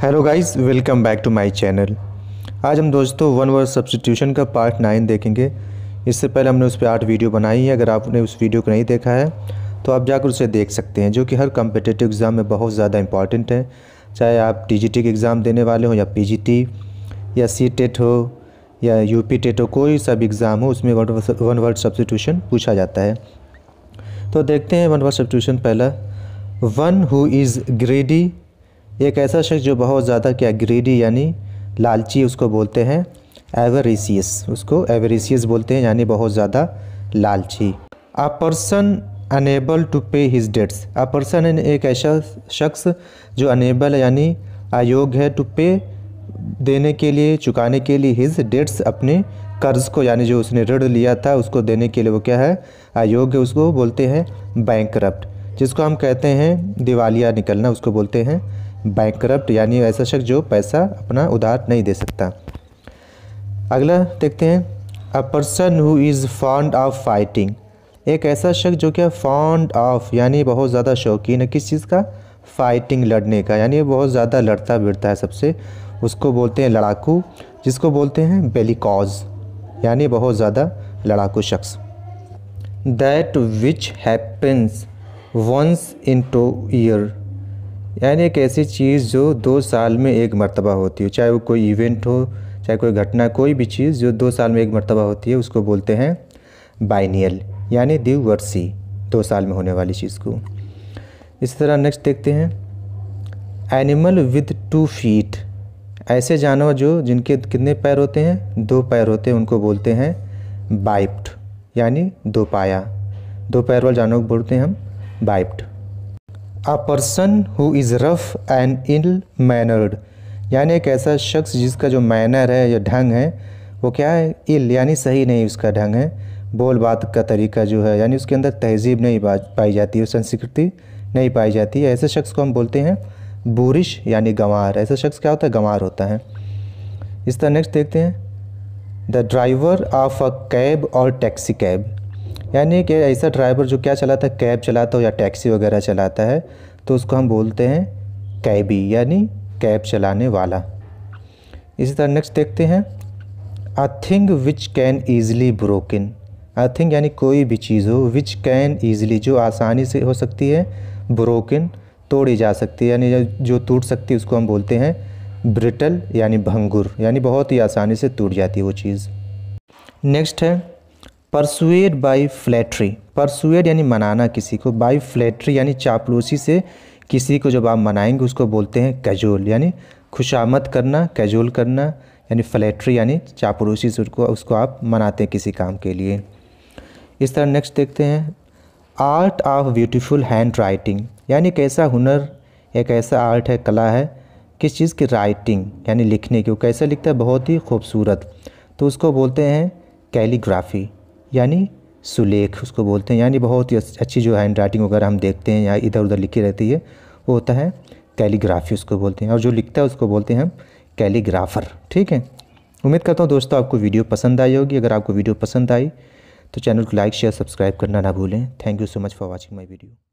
hello guys welcome back to my channel आज हम दोस्तों वन वर्ड सब्सटीट्यूशन का पार्ट नाइन देखेंगे इससे पहले हमने उस पर आठ वीडियो बनाई है अगर आपने उस वीडियो को नहीं देखा है तो आप जाकर उसे देख सकते हैं जो कि हर कम्पिटेटिव एग्ज़ाम में बहुत ज़्यादा इंपॉर्टेंट है चाहे आप टी के एग्ज़ाम देने वाले हों या पी या सी टेट हो या यू पी टेट हो कोई सब एग्ज़ाम हो उसमें वन वर्ड सब्सटीट्यूशन पूछा जाता है तो देखते हैं वन वर्ड सब्सटीट्यूशन पहला वन हु इज़ ग्रेडी एक ऐसा शख्स जो बहुत ज़्यादा क्या ग्रीडी यानी लालची उसको बोलते हैं एवरेसियस उसको एवरेसियस बोलते हैं यानी बहुत ज़्यादा लालची a person unable to pay his debts a person एक ऐसा शख्स जो अनेबल यानी अयोग्य है टू पे देने के लिए चुकाने के लिए हिज डेट्स अपने कर्ज को यानी जो उसने ऋण लिया था उसको देने के लिए वो क्या है अयोग्य उसको बोलते हैं बैंक जिसको हम कहते हैं दिवालिया निकलना उसको बोलते हैं बैंक यानी ऐसा शख्स जो पैसा अपना उधार नहीं दे सकता अगला देखते हैं a person who is fond of fighting एक ऐसा शख्स जो क्या फॉन्ड ऑफ यानी बहुत ज़्यादा शौकीन है किस चीज़ का फाइटिंग लड़ने का यानी बहुत ज़्यादा लड़ता भिड़ता है सबसे उसको बोलते हैं लड़ाकू जिसको बोलते हैं बेलिकॉज यानी बहुत ज़्यादा लड़ाकू शख्स that which happens once in two year यानी एक ऐसी चीज़ जो दो साल में एक मरतबा होती है चाहे वो कोई इवेंट हो चाहे कोई घटना कोई भी चीज़ जो दो साल में एक मरतबा होती है उसको बोलते हैं बाइनियल यानी वर्सी दो साल में होने वाली चीज़ को इस तरह नेक्स्ट देखते हैं एनिमल विद टू फीट ऐसे जानवर जो जिनके कितने पैर होते हैं दो पैर होते हैं उनको बोलते हैं बाइप्ट यानी दो पाया दो पैर वाले जानवर को बोलते हैं हम biped a person who is rough and ill mannered यानी एक ऐसा शख्स जिसका जो मैनर है या ढंग है वो क्या है इल यानी सही नहीं उसका ढंग है बोल बात का तरीका जो है यानी उसके अंदर तहजीब नहीं पाई जाती है संस्कृति नहीं पाई जाती है ऐसे शख्स को हम बोलते हैं बुरिश यानी गंवार ऐसा शख्स क्या होता है गंवार होता है इस तरह नेक्स्ट देखते हैं the driver of a cab और टैक्सी कैब यानी कि ऐसा ड्राइवर जो क्या चलाता है कैब चलाता हो या टैक्सी वगैरह चलाता है तो उसको हम बोलते हैं कैबी यानी कैब चलाने वाला इसी तरह नेक्स्ट देखते हैं a thing which can easily broken a thing यानी कोई भी चीज़ हो विच कैन ईज़िली जो आसानी से हो सकती है ब्रोकन तोड़ी जा सकती है यानी जो टूट सकती है उसको हम बोलते हैं ब्रिटल यानी भंगुर यानी बहुत ही आसानी से टूट जाती है वो चीज़ नेक्स्ट है परसुएड बाई फ्लैटरी परसुएड यानी मनाना किसी को बाई फ्लैटरी यानी चापलूसी से किसी को जब आप मनाएंगे उसको बोलते हैं कैजोल यानी खुशामद करना कैजोल करना यानी फ्लैटरी यानी चापलूसी से उसको उसको आप मनाते हैं किसी काम के लिए इस तरह नेक्स्ट देखते हैं art of beautiful handwriting यानी कैसा हुनर एक ऐसा आर्ट है कला है किस चीज़ की राइटिंग यानी लिखने की वो कैसे लिखता है बहुत ही खूबसूरत तो उसको बोलते हैं कैलीग्राफी यानी सुलेख उसको बोलते हैं यानी बहुत ही अच्छी जो हैंड राइटिंग वगैरह हम देखते हैं या इधर उधर लिखी रहती है वो होता है कैलीग्राफी उसको बोलते हैं और जो लिखता है उसको बोलते हैं हम कैलीग्राफर ठीक है उम्मीद करता हूँ दोस्तों आपको वीडियो पसंद आई होगी अगर आपको वीडियो पसंद आई तो चैनल को लाइक शेयर सब्सक्राइब करना ना भूलें thank you so much for watching my video